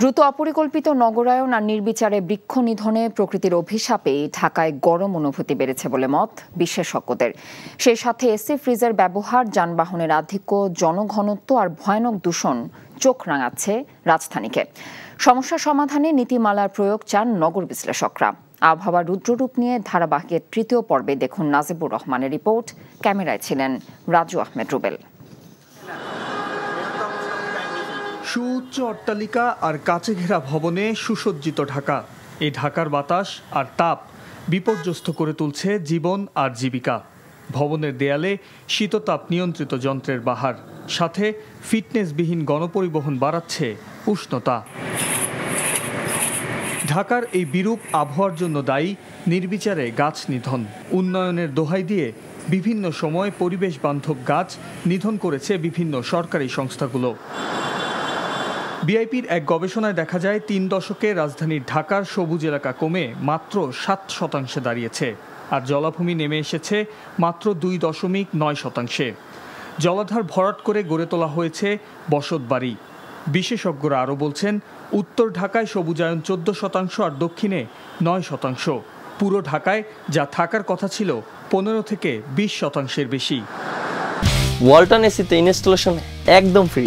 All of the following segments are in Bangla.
দ্রুত অপরিকল্পিত নগরায়ন আর নির্বিচারে বৃক্ষ নিধনে প্রকৃতির অভিশাপে ঢাকায় গরম অনুভূতি বেড়েছে বলে মত বিশেষজ্ঞদের সেই সাথে এসি ফ্রিজের ব্যবহার যানবাহনের আধিক্য জনঘনত্ব আর ভয়ানক দূষণ চোখ রাঙাচ্ছে রাজধানীকে সমস্যা সমাধানে নীতিমালার প্রয়োগ চান নগর বিশ্লেষকরা আবহাওয়া রুদ্ররূপ নিয়ে ধারাবাহিকের তৃতীয় পর্বে দেখুন নাজিবুর রহমানের রিপোর্ট ক্যামেরায় ছিলেন রাজু আহমেদ রুবেল সুউচ্চ অট্টালিকা আর কাছে ঘেরা ভবনে সুসজ্জিত ঢাকা এই ঢাকার বাতাস আর তাপ বিপর্যস্ত করে তুলছে জীবন আর জীবিকা ভবনের দেয়ালে শীততাপ নিয়ন্ত্রিত যন্ত্রের বাহার সাথে ফিটনেসবিহীন গণপরিবহন বাড়াচ্ছে উষ্ণতা ঢাকার এই বিরূপ আবহাওয়ার জন্য দায়ী নির্বিচারে গাছ নিধন উন্নয়নের দোহাই দিয়ে বিভিন্ন সময় পরিবেশ বান্ধব গাছ নিধন করেছে বিভিন্ন সরকারি সংস্থাগুলো বিআইপির এক গবেষণায় দেখা যায় তিন দশকে রাজধানীর ঢাকার সবুজ এলাকা কমে মাত্র সাত শতাংশে দাঁড়িয়েছে আর জলাভূমি নেমে এসেছে মাত্র দুই দশমিক নয় শতাংশে জলাধার ভরাট করে গড়ে তোলা হয়েছে বসত বাড়ি বিশেষজ্ঞরা আরও বলছেন উত্তর ঢাকায় সবুজায়ন চোদ্দ শতাংশ আর দক্ষিণে নয় শতাংশ পুরো ঢাকায় যা থাকার কথা ছিল পনেরো থেকে বিশ শতাংশের বেশি ওয়ালটন এসিতে ইনস্টলেশন একদম ফ্রি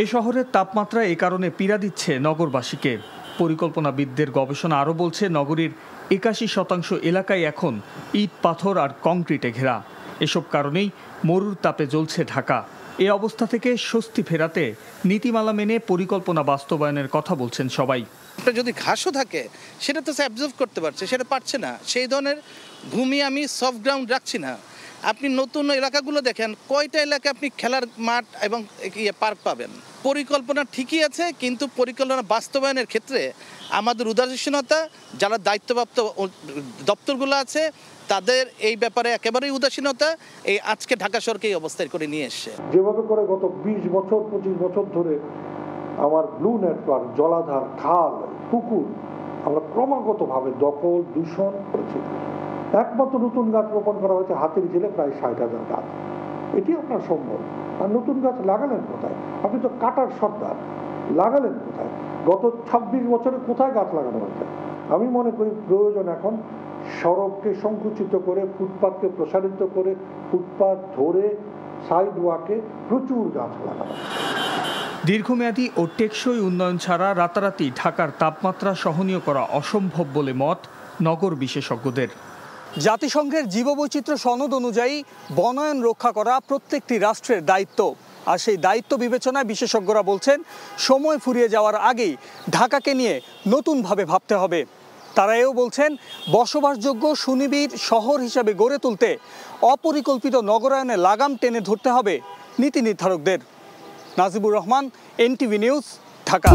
এ শহরের তাপমাত্রা এ কারণে পীড়া দিচ্ছে নগরবাসীকে পরিকল্পনাবিদদের গবেষণা আরও বলছে নগরীর একাশি শতাংশ এলাকায় এখন ইট পাথর আর কংক্রিটে ঘেরা এসব কারণেই মরুর তাপে জ্বলছে ঢাকা এ অবস্থা থেকে স্বস্তি ফেরাতে নীতিমালা মেনে পরিকল্পনা বাস্তবায়নের কথা বলছেন সবাই একটা যদি ঘাসও থাকে সেটা তো অ্যাবজর্ভ করতে পারছে সেটা পারছে না সেই ধরনের ভূমি আমি সফট গ্রাউন্ড রাখছি না আপনি নতুন এলাকাগুলো দেখেন কয়টা এলাকা আপনি খেলার মাঠ এবং ইয়ে পার্ক পাবেন পরিকল্পনা ঠিকই আছে কিন্তু পরিকল্পনা বাস্তবায়নের ক্ষেত্রে আমাদের উদাসীনতা যারা দায়িত্বপ্রাপ্ত দপ্তরগুলো আছে তাদের এই ব্যাপারে একেবারেই উদাসীনতা এই আজকে ঢাকা সরকার এই অবস্থায় করে নিয়ে এসছে যেভাবে করে গত বিশ বছর পঁচিশ বছর ধরে আমার ব্লু নেটওয়ার্ক জলাধার খাল পুকুর আমরা ক্রমাগতভাবে দখল দূষণ করেছি একমাত্র নতুন গাছ রোপণ করা হয়েছে হাতির জেলে প্রায় ষাট হাজার গাছ এটি আপনার সম্ভব আর নতুন গাছ লাগালেন কোথায় আপনি তো কাটার সর্দার লাগালেন কোথায় গত ২৬ বছরে কোথায় গাছ লাগানো হয়েছে আমি মনে করি প্রয়োজন এখন সড়ককে সংকুচিত করে ফুটপাথকে প্রসারিত করে ফুটপাথ ধরে সাইডওয়াকে প্রচুর গাছ লাগানো দীর্ঘমেয়াদী ও টেকসই উন্নয়ন ছাড়া রাতারাতি ঢাকার তাপমাত্রা সহনীয় করা অসম্ভব বলে মত নগর বিশেষজ্ঞদের জাতিসংঘের জীববৈচিত্র্য সনদ অনুযায়ী বনায়ন রক্ষা করা প্রত্যেকটি রাষ্ট্রের দায়িত্ব আর সেই দায়িত্ব বিবেচনায় বিশেষজ্ঞরা বলছেন সময় ফুরিয়ে যাওয়ার আগেই ঢাকাকে নিয়ে নতুনভাবে ভাবতে হবে তারা এও বলছেন বসবাসযোগ্য সুনিবিড় শহর হিসাবে গড়ে তুলতে অপরিকল্পিত নগরায়নে লাগাম টেনে ধরতে হবে নীতি নির্ধারকদের নাজিবুর রহমান এনটিভি নিউজ ঢাকা